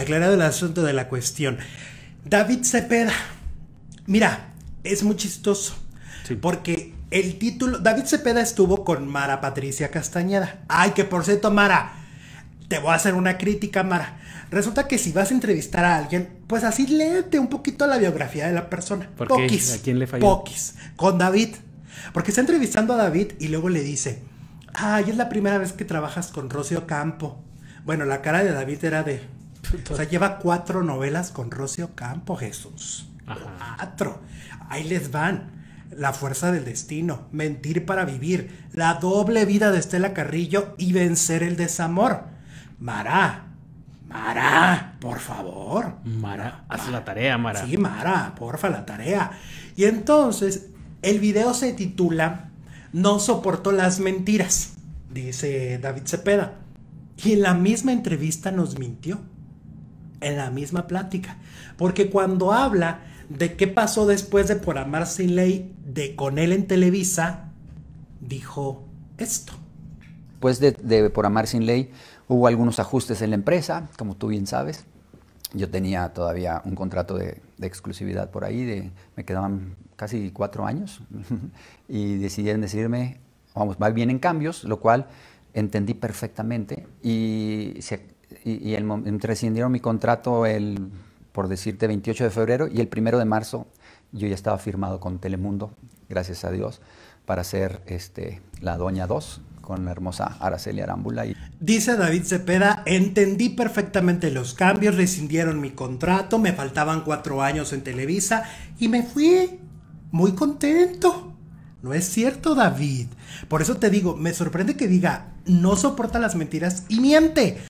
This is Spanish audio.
aclarado el asunto de la cuestión. David Cepeda, mira, es muy chistoso. Porque el título, David Cepeda estuvo con Mara Patricia Castañeda. Ay, que por cierto, Mara, te voy a hacer una crítica, Mara. Resulta que si vas a entrevistar a alguien, pues así léete un poquito la biografía de la persona. ¿Por Poquis, qué? ¿A quién le falló? Poquis, con David. Porque está entrevistando a David y luego le dice, ay, es la primera vez que trabajas con Rocío Campo. Bueno, la cara de David era de, o sea, lleva cuatro novelas con Rocío Campo, Jesús. Cuatro. Ahí les van. La fuerza del destino, mentir para vivir, la doble vida de Estela Carrillo y vencer el desamor. Mara Mara, por favor. Mara, haz la tarea, Mara. Sí, Mara, porfa, la tarea. Y entonces, el video se titula No soportó las mentiras, dice David Cepeda. Y en la misma entrevista nos mintió en la misma plática. Porque cuando habla de qué pasó después de Por Amar Sin Ley, de con él en Televisa, dijo esto. Pues después de, Por Amar Sin Ley hubo algunos ajustes en la empresa, como tú bien sabes. Yo tenía todavía un contrato de, exclusividad por ahí, me quedaban casi cuatro años y decidieron decirme, vamos, va bien en cambios, lo cual entendí perfectamente y se y, el, rescindieron mi contrato el, por decirte, 28 de febrero y el primero de marzo yo ya estaba firmado con Telemundo, gracias a Dios, para ser este, la Doña 2 con la hermosa Araceli Arámbula. Y... Dice David Cepeda, entendí perfectamente los cambios, rescindieron mi contrato, me faltaban cuatro años en Televisa y me fui muy contento. No es cierto, David. Por eso te digo, me sorprende que diga, no soporta las mentiras y miente.